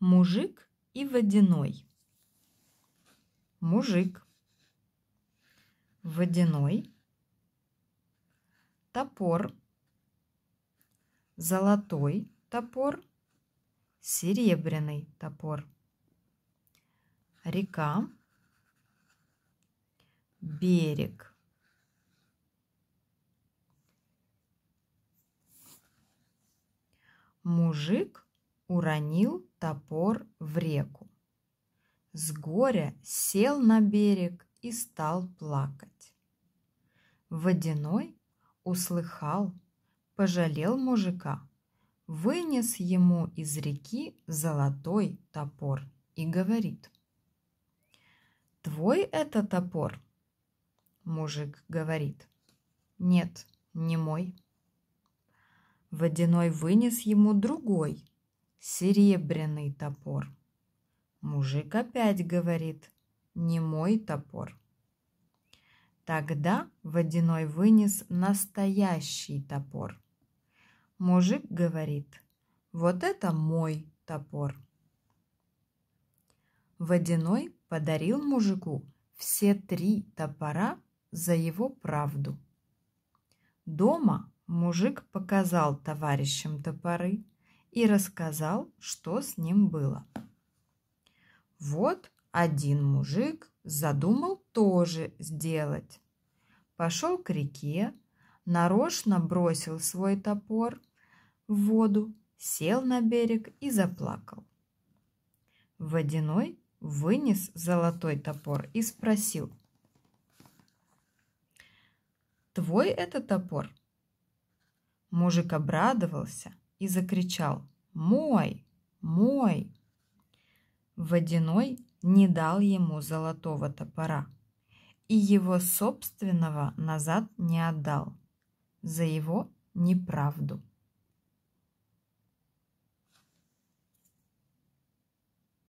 Мужик и водяной. Мужик. Водяной. Топор. Золотой топор. Серебряный топор. Река. Берег. Мужик уронил топор в реку. С горя сел на берег и стал плакать. Водяной услыхал, пожалел мужика, вынес ему из реки золотой топор и говорит. «Твой это топор?» Мужик говорит. «Нет, не мой». Водяной вынес ему другой – серебряный топор. Мужик опять говорит, не мой топор. Тогда водяной вынес настоящий топор. Мужик говорит, вот это мой топор. Водяной подарил мужику все три топора за его правду. Дома мужик показал товарищам топоры – и рассказал, что с ним было. Вот один мужик задумал тоже сделать. Пошел к реке, нарочно бросил свой топор в воду, сел на берег и заплакал. Водяной вынес золотой топор и спросил. «Твой это топор?» Мужик обрадовался – и закричал «Мой! Мой!». Водяной не дал ему золотого топора и его собственного назад не отдал за его неправду.